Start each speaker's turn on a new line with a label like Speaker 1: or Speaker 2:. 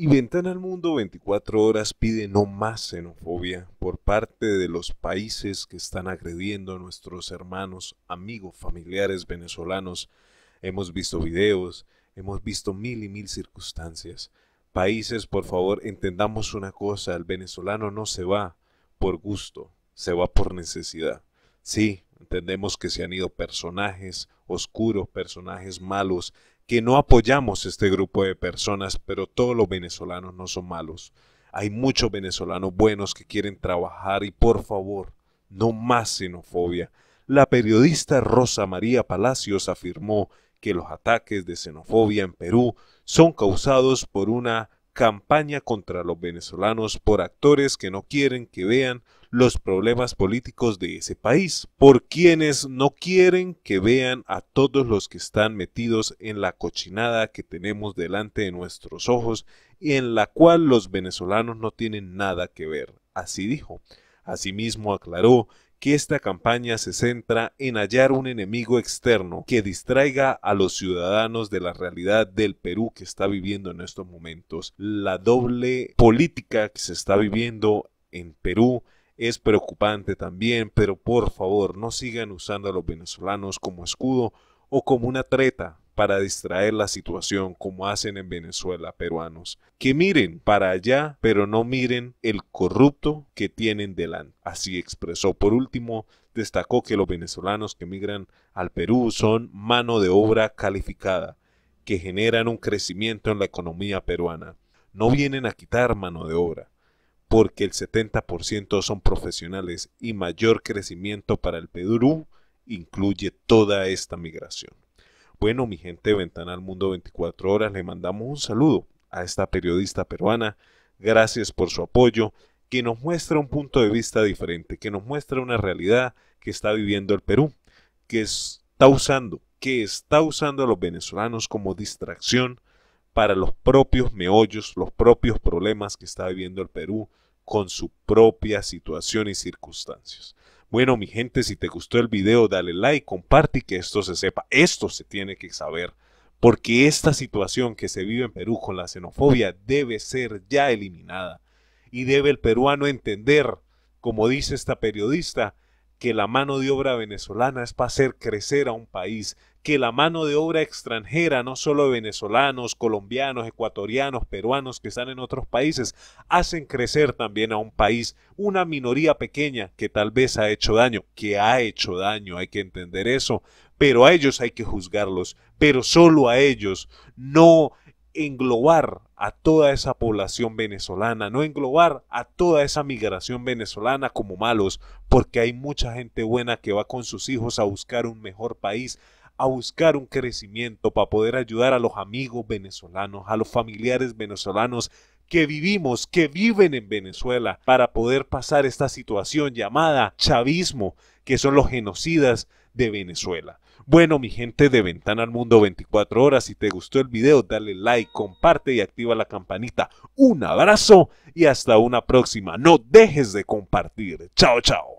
Speaker 1: Y Ventana al Mundo 24 Horas pide no más xenofobia por parte de los países que están agrediendo a nuestros hermanos, amigos, familiares venezolanos. Hemos visto videos, hemos visto mil y mil circunstancias. Países, por favor, entendamos una cosa, el venezolano no se va por gusto, se va por necesidad. Sí, entendemos que se han ido personajes oscuros, personajes malos que no apoyamos este grupo de personas, pero todos los venezolanos no son malos. Hay muchos venezolanos buenos que quieren trabajar y por favor, no más xenofobia. La periodista Rosa María Palacios afirmó que los ataques de xenofobia en Perú son causados por una campaña contra los venezolanos por actores que no quieren que vean los problemas políticos de ese país, por quienes no quieren que vean a todos los que están metidos en la cochinada que tenemos delante de nuestros ojos y en la cual los venezolanos no tienen nada que ver, así dijo. Asimismo aclaró que esta campaña se centra en hallar un enemigo externo que distraiga a los ciudadanos de la realidad del Perú que está viviendo en estos momentos, la doble política que se está viviendo en Perú es preocupante también, pero por favor no sigan usando a los venezolanos como escudo o como una treta para distraer la situación como hacen en Venezuela peruanos. Que miren para allá, pero no miren el corrupto que tienen delante. Así expresó. Por último, destacó que los venezolanos que migran al Perú son mano de obra calificada, que generan un crecimiento en la economía peruana. No vienen a quitar mano de obra, porque el 70% son profesionales y mayor crecimiento para el Perú incluye toda esta migración. Bueno, mi gente de Ventana al Mundo 24 Horas, le mandamos un saludo a esta periodista peruana. Gracias por su apoyo, que nos muestra un punto de vista diferente, que nos muestra una realidad que está viviendo el Perú, que está usando, que está usando a los venezolanos como distracción para los propios meollos, los propios problemas que está viviendo el Perú, con su propia situación y circunstancias. Bueno, mi gente, si te gustó el video, dale like, comparte y que esto se sepa. Esto se tiene que saber, porque esta situación que se vive en Perú con la xenofobia debe ser ya eliminada. Y debe el peruano entender, como dice esta periodista, que la mano de obra venezolana es para hacer crecer a un país, que la mano de obra extranjera, no solo venezolanos, colombianos, ecuatorianos, peruanos que están en otros países, hacen crecer también a un país, una minoría pequeña que tal vez ha hecho daño, que ha hecho daño, hay que entender eso, pero a ellos hay que juzgarlos, pero solo a ellos, no englobar a toda esa población venezolana, no englobar a toda esa migración venezolana como malos, porque hay mucha gente buena que va con sus hijos a buscar un mejor país, a buscar un crecimiento para poder ayudar a los amigos venezolanos, a los familiares venezolanos que vivimos, que viven en Venezuela, para poder pasar esta situación llamada chavismo, que son los genocidas de Venezuela. Bueno, mi gente de Ventana al Mundo 24 horas, si te gustó el video, dale like, comparte y activa la campanita. Un abrazo y hasta una próxima. No dejes de compartir. Chao, chao.